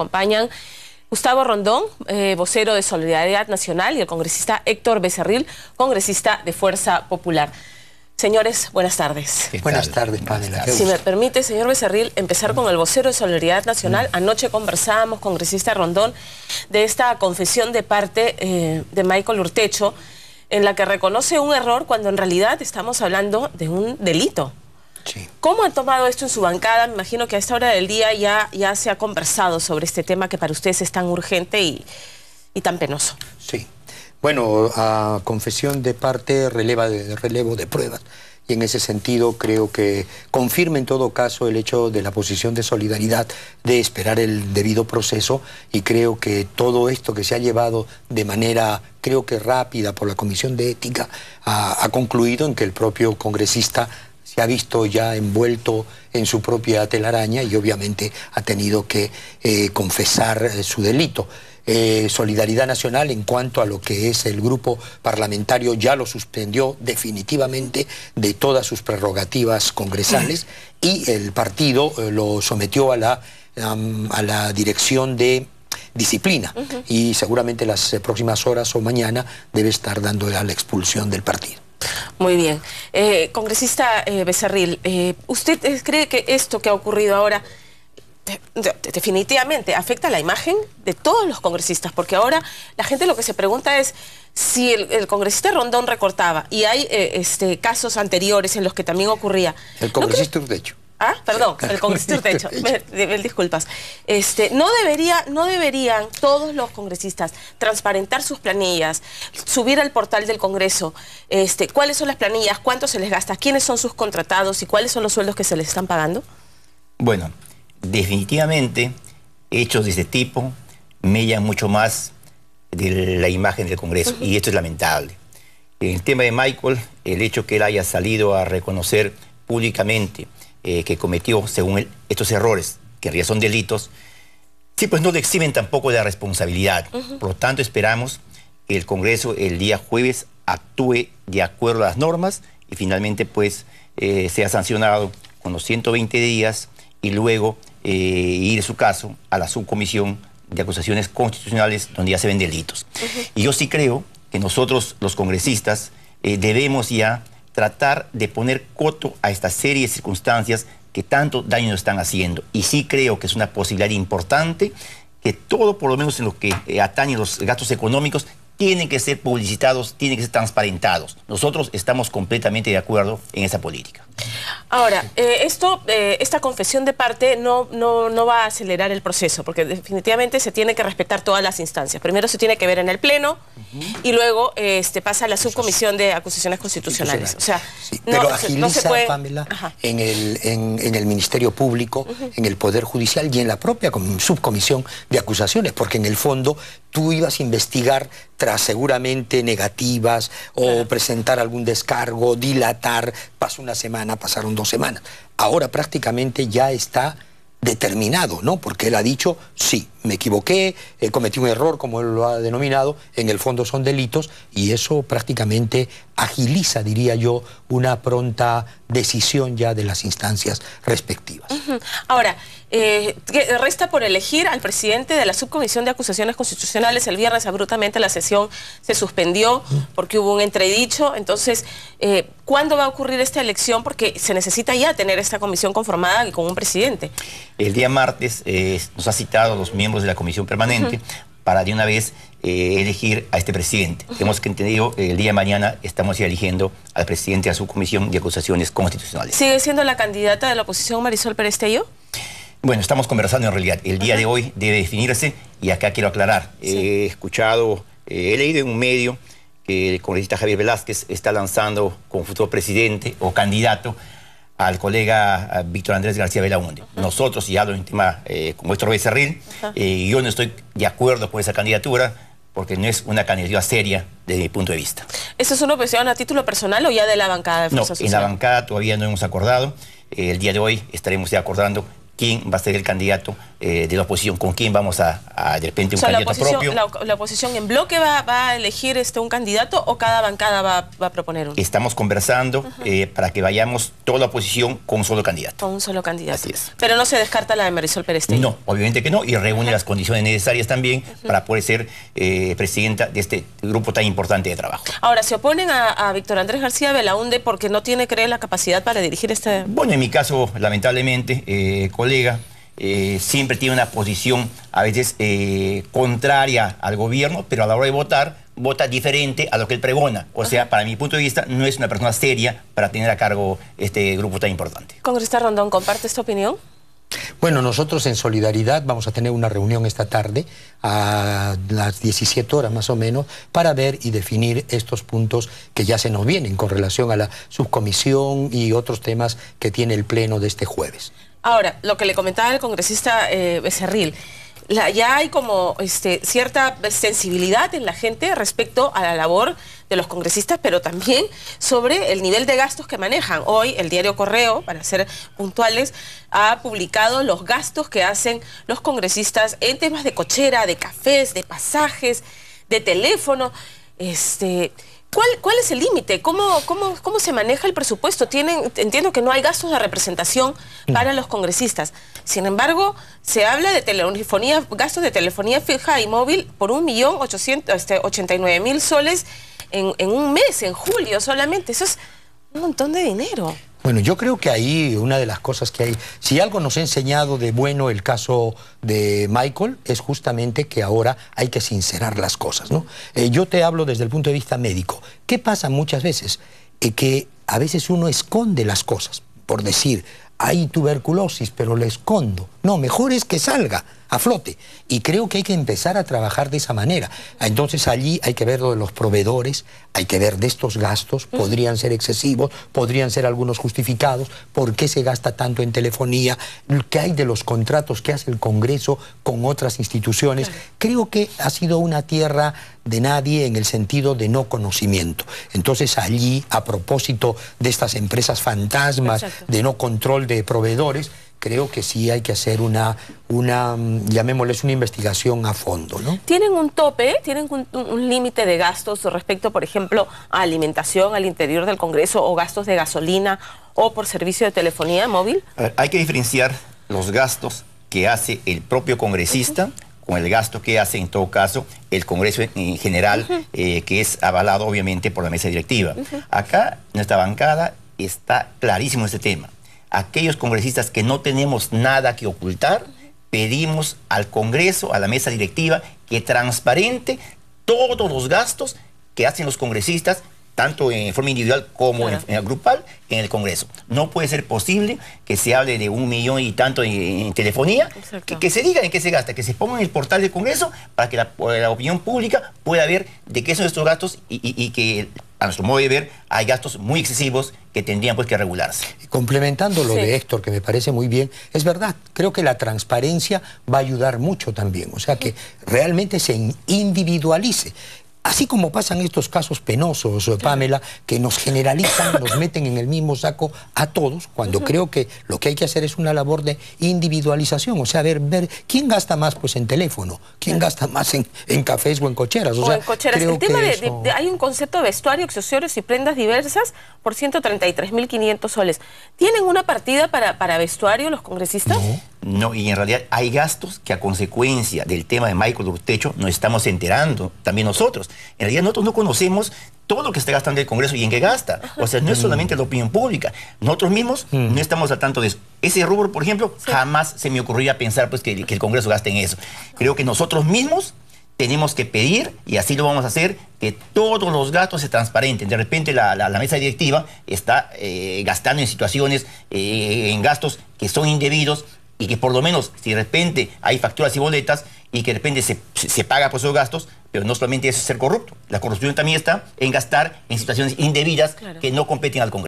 acompañan Gustavo Rondón, eh, vocero de Solidaridad Nacional, y el congresista Héctor Becerril, congresista de Fuerza Popular. Señores, buenas tardes. Buenas tardes, Pamela. Si me permite, señor Becerril, empezar con el vocero de Solidaridad Nacional. Mm. Anoche conversábamos, congresista Rondón, de esta confesión de parte eh, de Michael Urtecho, en la que reconoce un error cuando en realidad estamos hablando de un delito. ¿Cómo han tomado esto en su bancada? Me imagino que a esta hora del día ya, ya se ha conversado sobre este tema que para ustedes es tan urgente y, tan penoso. Sí. Bueno, a confesión de parte, releva de, relevo de pruebas. Y en ese sentido creo que confirma en todo caso el hecho de la posición de solidaridad, de esperar el debido proceso y creo que todo esto que se ha llevado de manera creo que rápida por la Comisión de Ética ha concluido en que el propio congresista se ha visto ya envuelto en su propia telaraña y obviamente ha tenido que eh, confesar eh, su delito. Eh, Solidaridad Nacional en cuanto a lo que es el grupo parlamentario ya lo suspendió definitivamente de todas sus prerrogativas congresales y el partido lo sometió a la, a la dirección de disciplina y seguramente las próximas horas o mañana debe estar dando la expulsión del partido. Muy bien. Eh, congresista eh, Becerril, eh, ¿usted cree que esto que ha ocurrido ahora definitivamente afecta la imagen de todos los congresistas, porque ahora la gente lo que se pregunta es si el, congresista Rondón recortaba, y hay este, casos anteriores en los que también ocurría. El congresista un techo. Ah, perdón, el Congreso. Disculpas. Este, no, debería, no deberían todos los congresistas transparentar sus planillas, subir al portal del Congreso este, cuáles son las planillas, cuánto se les gasta, quiénes son sus contratados y cuáles son los sueldos que se les están pagando. Bueno, definitivamente hechos de este tipo mellan mucho más de la imagen del Congreso y esto es lamentable. En el tema de Michael, el hecho que él haya salido a reconocer públicamente eh, que cometió, según él, estos errores, que en son delitos, sí, pues no le eximen tampoco de la responsabilidad. Por lo tanto, esperamos que el Congreso el día jueves actúe de acuerdo a las normas y finalmente, pues, eh, sea sancionado con los 120 días y luego eh, ir, ir su caso a la subcomisión de acusaciones constitucionales donde ya se ven delitos. Y yo sí creo que nosotros, los congresistas, debemos ya tratar de poner coto a esta serie de circunstancias que tanto daño nos están haciendo. Y sí creo que es una posibilidad importante que todo, por lo menos en lo que eh, atañe a los gastos económicos, tienen que ser publicitados, tienen que ser transparentados. Nosotros estamos completamente de acuerdo en esa política. Ahora, eh, esto, eh, esta confesión de parte no, no, va a acelerar el proceso, porque definitivamente se tiene que respetar todas las instancias. Primero se tiene que ver en el Pleno y luego este, pasa a la subcomisión de acusaciones constitucionales. pero no, agiliza, Pamela, en, el, Ministerio Público, en el Poder Judicial y en la propia subcomisión de acusaciones, porque en el fondo tú ibas a investigar seguramente negativas o presentar algún descargo, dilatar, pasó una semana, pasaron dos semanas. Ahora prácticamente ya está determinado, ¿no? Porque él ha dicho, sí, me equivoqué, eh, cometí un error, como él lo ha denominado, en el fondo son delitos, y eso prácticamente agiliza, diría yo, una pronta decisión ya de las instancias respectivas. Ahora, eh, resta por elegir al presidente de la Subcomisión de Acusaciones Constitucionales. El viernes abruptamente la sesión se suspendió porque hubo un entredicho. Entonces, eh, ¿cuándo va a ocurrir esta elección? Porque se necesita ya tener esta comisión conformada con un presidente. El día martes eh, nos ha citado los miembros de la comisión permanente para de una vez elegir a este presidente. Tenemos que Hemos entendido el día de mañana estamos ya eligiendo al presidente de la Subcomisión de Acusaciones Constitucionales. ¿Sigue siendo la candidata de la oposición Marisol Pérez bueno, estamos conversando en realidad. El día de hoy debe definirse y acá quiero aclarar. He escuchado, eh, he leído en un medio que el congresista Javier Velázquez está lanzando como futuro presidente o candidato al colega Víctor Andrés García Belaunde. Nosotros, y hablo en tema eh, con nuestro Becerril, eh, yo no estoy de acuerdo con esa candidatura porque no es una candidatura seria desde mi punto de vista. ¿Eso es una opción a título personal o ya de la bancada de Fuerza No, en la bancada todavía no hemos acordado. el día de hoy estaremos ya acordando quién va a ser el candidato eh, de la oposición, con quién vamos a, a de repente un candidato la propio. La, oposición en bloque va, a elegir este, un candidato o cada bancada va, a proponer uno? Estamos conversando eh, para que vayamos toda la oposición con un solo candidato. Con un solo candidato. Así es. Pero no se descarta la de Marisol Pérez No, obviamente que no, y reúne las condiciones necesarias también para poder ser eh, presidenta de este grupo tan importante de trabajo. Ahora, ¿se oponen a, Víctor Andrés García Belaunde porque no tiene, creer la capacidad para dirigir este...? Bueno, en mi caso, lamentablemente, con eh, siempre tiene una posición a veces eh, contraria al gobierno, pero a la hora de votar vota diferente a lo que él pregona. O sea, para mi punto de vista, no es una persona seria para tener a cargo este grupo tan importante. Congresista Rondón, ¿comparte esta opinión? Bueno, nosotros en Solidaridad vamos a tener una reunión esta tarde a las 17 horas más o menos para ver y definir estos puntos que ya se nos vienen con relación a la subcomisión y otros temas que tiene el Pleno de este jueves. Ahora, lo que le comentaba el congresista eh, Becerril, ya hay como este, cierta sensibilidad en la gente respecto a la labor de los congresistas, pero también sobre el nivel de gastos que manejan. Hoy el diario Correo, para ser puntuales, ha publicado los gastos que hacen los congresistas en temas de cochera, de cafés, de pasajes, de teléfono. Este, ¿Cuál, ¿Cuál es el límite? ¿Cómo, cómo, se maneja el presupuesto? Tienen, entiendo que no hay gastos de representación para los congresistas. Sin embargo, se habla de telefonía, gastos de telefonía fija y móvil por 1.889.000 este, soles en, en un mes, en julio solamente. Eso es un montón de dinero. Bueno, yo creo que ahí una de las cosas que hay, si algo nos ha enseñado de bueno el caso de Michael, es justamente que ahora hay que sincerar las cosas, ¿no? Eh, yo te hablo desde el punto de vista médico. ¿Qué pasa muchas veces? Eh, que a veces uno esconde las cosas, por decir, hay tuberculosis, pero la escondo. No, mejor es que salga a flote. Y creo que hay que empezar a trabajar de esa manera. Entonces allí hay que ver lo de los proveedores, hay que ver de estos gastos, podrían ser excesivos, podrían ser algunos justificados, por qué se gasta tanto en telefonía, qué hay de los contratos que hace el Congreso con otras instituciones. Creo que ha sido una tierra de nadie en el sentido de no conocimiento. Entonces allí, a propósito de estas empresas fantasmas, de no control de proveedores, creo que sí hay que hacer una, una mm, llamémosle, una investigación a fondo. ¿no? ¿Tienen un tope, tienen un, límite de gastos respecto, por ejemplo, a alimentación al interior del Congreso o gastos de gasolina o por servicio de telefonía móvil? hay que diferenciar los gastos que hace el propio congresista con el gasto que hace en todo caso el Congreso en general, eh, que es avalado obviamente por la mesa directiva. Acá, en Acá nuestra bancada está clarísimo este tema aquellos congresistas que no tenemos nada que ocultar, pedimos al Congreso, a la mesa directiva, que transparente todos los gastos que hacen los congresistas tanto en forma individual como en, grupal, en el Congreso. No puede ser posible que se hable de un millón y tanto en, telefonía, que, se diga en qué se gasta, que se ponga en el portal del Congreso para que la, opinión pública pueda ver de qué son estos gastos y, que a nuestro modo de ver, hay gastos muy excesivos que tendrían pues que regularse. Complementando lo de Héctor, que me parece muy bien, es verdad, creo que la transparencia va a ayudar mucho también, o sea que realmente se individualice. Así como pasan estos casos penosos, Pamela, que nos generalizan, nos meten en el mismo saco a todos, cuando creo que lo que hay que hacer es una labor de individualización, o sea, ver, ver quién gasta más pues en teléfono, quién gasta más en, en, cafés o en cocheras. O, en cocheras. hay un concepto de vestuario, accesorios y prendas diversas por 133.500 soles. ¿Tienen una partida para, para vestuario los congresistas? No, y en realidad hay gastos que a consecuencia del tema de Michael Urtecho nos estamos enterando, también nosotros. En realidad nosotros no conocemos todo lo que está gastando el Congreso y en qué gasta. O sea, no es mm. solamente la opinión pública. Nosotros mismos mm. no estamos al tanto de eso. Ese rubro, por ejemplo, jamás se me ocurría pensar pues, que, que el Congreso gaste en eso. Creo que nosotros mismos tenemos que pedir, y así lo vamos a hacer, que todos los gastos se transparenten. De repente la, mesa directiva está eh, gastando en situaciones, eh, en gastos que son indebidos, y que por lo menos si de repente hay facturas y boletas y que de repente se, paga por esos gastos, pero no solamente es ser corrupto. La corrupción también está en gastar en situaciones indebidas que no competen al Congreso.